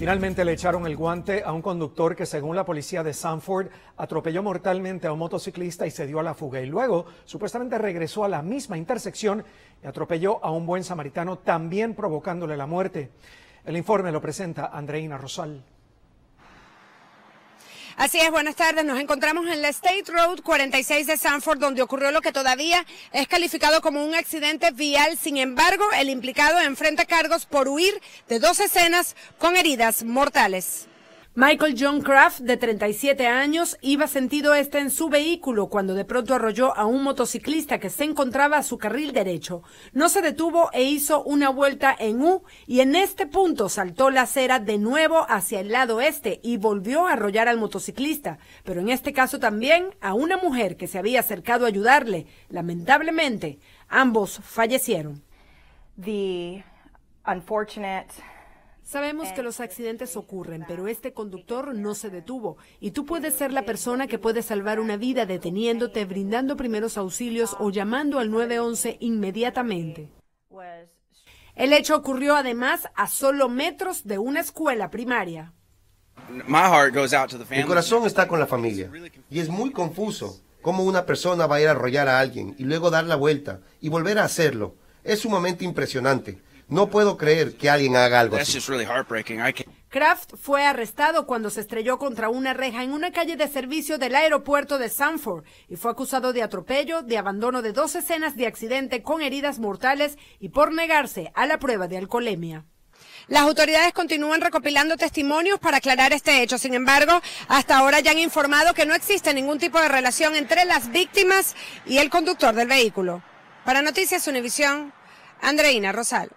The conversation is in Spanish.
Finalmente le echaron el guante a un conductor que, según la policía de Sanford, atropelló mortalmente a un motociclista y se dio a la fuga. Y luego, supuestamente, regresó a la misma intersección y atropelló a un buen samaritano, también provocándole la muerte. El informe lo presenta Andreina Rosal. Así es, buenas tardes. Nos encontramos en la State Road 46 de Sanford, donde ocurrió lo que todavía es calificado como un accidente vial. Sin embargo, el implicado enfrenta cargos por huir de dos escenas con heridas mortales. Michael John Craft, de 37 años, iba sentido este en su vehículo cuando de pronto arrolló a un motociclista que se encontraba a su carril derecho. No se detuvo e hizo una vuelta en U y en este punto saltó la acera de nuevo hacia el lado este y volvió a arrollar al motociclista, pero en este caso también a una mujer que se había acercado a ayudarle. Lamentablemente, ambos fallecieron. The unfortunate Sabemos que los accidentes ocurren, pero este conductor no se detuvo y tú puedes ser la persona que puede salvar una vida deteniéndote, brindando primeros auxilios o llamando al 911 inmediatamente. El hecho ocurrió además a solo metros de una escuela primaria. Mi corazón está con la familia y es muy confuso cómo una persona va a ir a arrollar a alguien y luego dar la vuelta y volver a hacerlo. Es sumamente impresionante. No puedo creer que alguien haga algo así. Kraft fue arrestado cuando se estrelló contra una reja en una calle de servicio del aeropuerto de Sanford y fue acusado de atropello, de abandono de dos escenas de accidente con heridas mortales y por negarse a la prueba de alcoholemia. Las autoridades continúan recopilando testimonios para aclarar este hecho. Sin embargo, hasta ahora ya han informado que no existe ningún tipo de relación entre las víctimas y el conductor del vehículo. Para Noticias Univisión, Andreina Rosal.